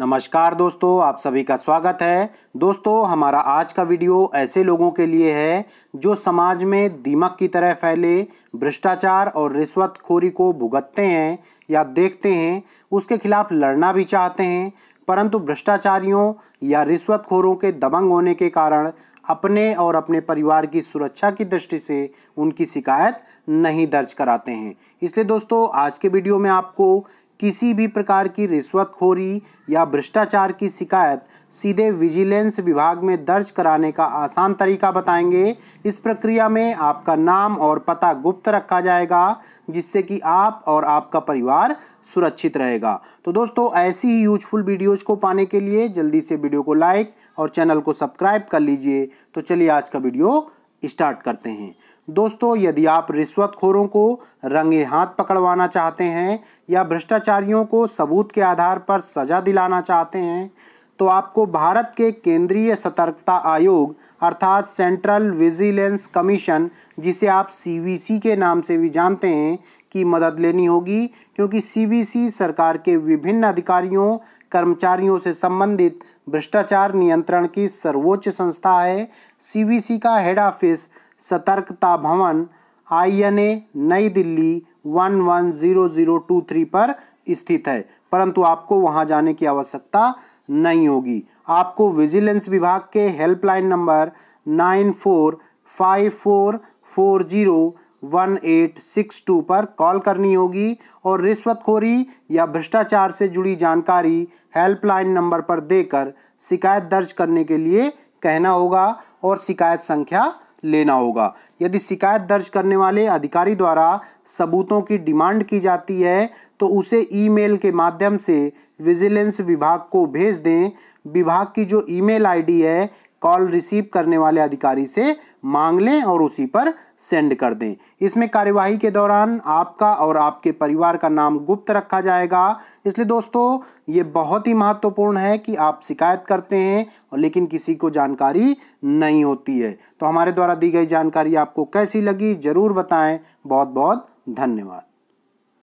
नमस्कार दोस्तों आप सभी का स्वागत है दोस्तों हमारा आज का वीडियो ऐसे लोगों के लिए है जो समाज में दीमक की तरह फैले भ्रष्टाचार और रिश्वतखोरी को भुगतते हैं या देखते हैं उसके खिलाफ लड़ना भी चाहते हैं परंतु भ्रष्टाचारियों या रिश्वतखोरों के दबंग होने के कारण अपने और अपने परिवार की सुरक्षा की दृष्टि से उनकी शिकायत नहीं दर्ज कराते हैं इसलिए दोस्तों आज के वीडियो में आपको किसी भी प्रकार की रिश्वतखोरी या भ्रष्टाचार की शिकायत सीधे विजिलेंस विभाग में दर्ज कराने का आसान तरीका बताएंगे इस प्रक्रिया में आपका नाम और पता गुप्त रखा जाएगा जिससे कि आप और आपका परिवार सुरक्षित रहेगा तो दोस्तों ऐसी ही यूजफुल वीडियोज को पाने के लिए जल्दी से वीडियो को लाइक और चैनल को सब्सक्राइब कर लीजिए तो चलिए आज का वीडियो स्टार्ट करते हैं दोस्तों यदि आप रिश्वतखोरों को रंगे हाथ पकड़वाना चाहते हैं या भ्रष्टाचारियों को सबूत के आधार पर सजा दिलाना चाहते हैं तो आपको भारत के केंद्रीय सतर्कता आयोग अर्थात सेंट्रल विजिलेंस कमीशन जिसे आप सी के नाम से भी जानते हैं की मदद लेनी होगी क्योंकि सीबीसी सरकार के विभिन्न अधिकारियों कर्मचारियों से संबंधित भ्रष्टाचार नियंत्रण की सर्वोच्च संस्था है सीबीसी का हेड ऑफिस सतर्कता भवन आई N A Nai Delhi one one zero zero two three पर स्थित है परंतु आपको वहां जाने की आवश्यकता नहीं होगी आपको विजिलेंस विभाग के helpline number nine four five four four zero one eight six two पर कॉल करनी होगी और रिश्वतखोरी या भ्रष्टाचार से जुड़ी जानकारी हेल्पलाइन नंबर पर देकर शिकायत दर्ज करने के लिए कहना होगा और शिकायत संख्या लेना होगा यदि शिकायत दर्ज करने वाले अधिकारी द्वारा सबूतों की डिमांड की जाती है तो उसे ईमेल के माध्यम से विजिलेंस विभाग को भेज दें विभाग की जो ईमेल आईडी है कॉल रिसीव करने वाले अधिकारी से मांग लें और उसी पर सेंड कर दें इसमें कार्यवाही के दौरान आपका और आपके परिवार का नाम गुप्त रखा जाएगा इसलिए दोस्तों ये बहुत ही महत्वपूर्ण है कि आप शिकायत करते हैं और लेकिन किसी को जानकारी नहीं होती है तो हमारे द्वारा दी गई जानकारी आपको कैसी लगी ज़रूर बताएं बहुत बहुत धन्यवाद